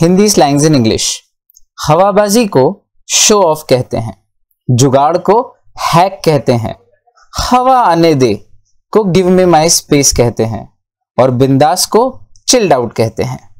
Hindi slangs in English हवाबाजी को show of कहते हैं जुगाड़ को हैक कहते हैं हवा आने दे को गिव मी माई स्पेस कहते हैं और बिंदास को चिल्ड आउट कहते हैं